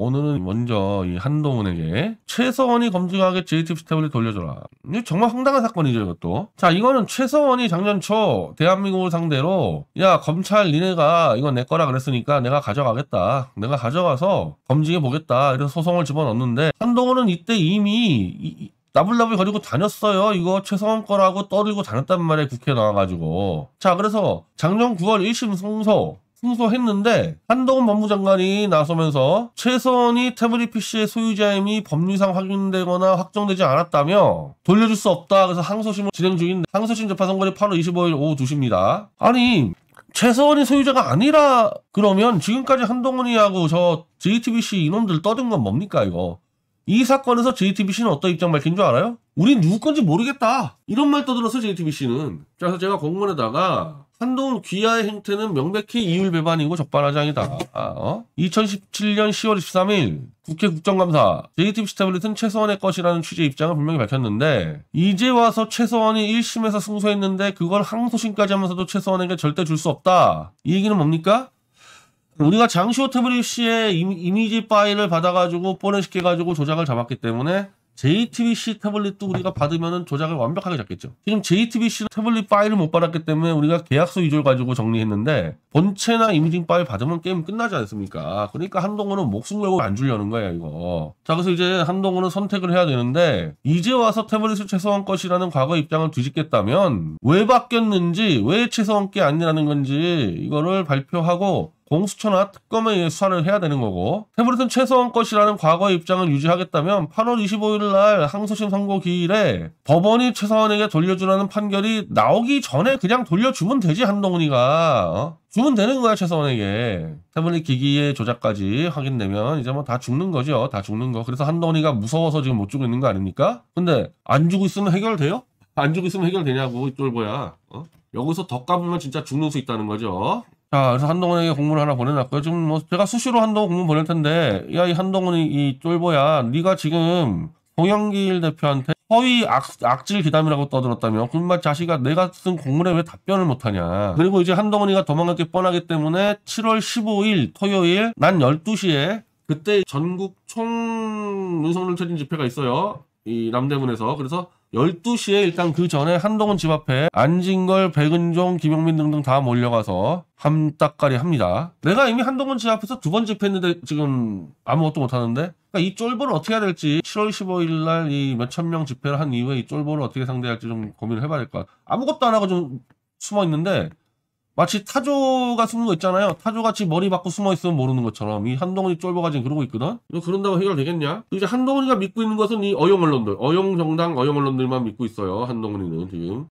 오늘은 먼저 이 한동훈에게 최서원이 검증하게 JT 스블을 돌려줘라. 이거 정말 황당한 사건이죠 이것도. 자 이거는 최서원이 작년 초 대한민국을 상대로 야 검찰 니네가 이건 내 거라 그랬으니까 내가 가져가겠다. 내가 가져가서 검증해 보겠다. 이런 소송을 집어넣는데 한동훈은 이때 이미 이, 나불나불 거리고 다녔어요. 이거 최성원 거라고 떠들고 다녔단 말이에요. 국회 에 나와가지고. 자, 그래서 작년 9월 1심 승소 승소했는데 한동훈 법무장관이 나서면서 최선이 태블릿 PC의 소유자임이 법률상 확인되거나 확정되지 않았다며 돌려줄 수 없다 그래서 항소심을 진행 중인데 항소심 재판 선거일 8월 25일 오후 2시입니다. 아니 최선원이 소유자가 아니라 그러면 지금까지 한동훈이하고 저 JTBC 인원들 떠든 건 뭡니까 이거 이 사건에서 JTBC는 어떤 입장 밝힌 줄 알아요? 우린 누구 건지 모르겠다. 이런 말떠들었어 JTBC는. 그래서 제가 공문에다가 한동훈 귀하의 행태는 명백히 이율 배반이고 적반하장이다. 아, 어? 2017년 10월 1 3일 국회 국정감사 JTBC 태블릿은 최소원의 것이라는 취지의 입장을 분명히 밝혔는데 이제 와서 최소원이 1심에서 승소했는데 그걸 항소심까지 하면서도 최소원에게 절대 줄 수 없다. 이 얘기는 뭡니까? 우리가 장시호 태블릿 씨의 이미지 파일을 받아가지고 뽀렌시켜가지고 조작을 잡았기 때문에 JTBC 태블릿도 우리가 받으면 조작을 완벽하게 잡겠죠. 지금 JTBC 태블릿 파일을 못 받았기 때문에 우리가 계약서 위조를 가지고 정리했는데 본체나 이미징 파일 받으면 게임 끝나지 않습니까? 그러니까 한동훈은 목숨 걸고 안 주려는 거야 이거. 자 그래서 이제 한동훈은 선택을 해야 되는데 이제 와서 태블릿을 최소한 것이라는 과거 입장을 뒤집겠다면 왜 바뀌었는지 왜 최소한 게 아니라는 건지 이거를 발표하고 공수처나 특검에 의해 수사를 해야 되는 거고 해브리튼 최소한 것이라는 과거의 입장을 유지하겠다면 8월 25일 날 항소심 선고 기일에 법원이 최소한에게 돌려주라는 판결이 나오기 전에 그냥 돌려주면 되지 한동훈이가 어? 주면 되는 거야 최소한에게 태블릿 기기의 조작까지 확인되면 이제 뭐 다 죽는 거죠 다 죽는 거 그래서 한동훈이가 무서워서 지금 못 주고 있는 거 아닙니까 근데 안 주고 있으면 해결돼요? 안 주고 있으면 해결되냐고 이 쫄보야 어? 여기서 더 까불면 진짜 죽는 수 있다는 거죠 자, 그래서 한동훈에게 공문을 하나 보내놨고요. 지금 뭐 제가 수시로 한동훈 공문 보낼 텐데, 야, 이 한동훈이 이 쫄보야, 네가 지금 송영길 대표한테 허위 악, 악질 기담이라고 떠들었다면군말 자식아 내가 쓴 공문에 왜 답변을 못하냐 그리고 이제 한동훈이가 도망갈 게 뻔하기 때문에 7월 15일 토요일 난 12시에 그때 전국 총 윤석열 퇴진 집회가 있어요 이 남대문에서 그래서 12시에 일단 그 전에 한동훈 집 앞에 안진걸, 백은종, 김용민 등등 다 몰려가서 함딱가리 합니다. 내가 이미 한동훈 집 앞에서 두 번 집회했는데 지금 아무것도 못하는데 그러니까 이 쫄보를 어떻게 해야 될지 7월 15일 날 이 몇천 명 집회를 한 이후에 이 쫄보를 어떻게 상대할지 좀 고민을 해봐야 될 것 같아. 요 아무것도 안 하고 좀 숨어 있는데 마치 타조가 숨는 거 있잖아요. 타조같이 머리 박고 숨어 있으면 모르는 것처럼 이 한동훈이 쫄보가지고 그러고 있거든. 이거 그런다고 해결되겠냐? 그 이제 한동훈이가 믿고 있는 것은 이어영 언론들, 어영 정당, 어영 언론들만 믿고 있어요. 한동훈이는 지금.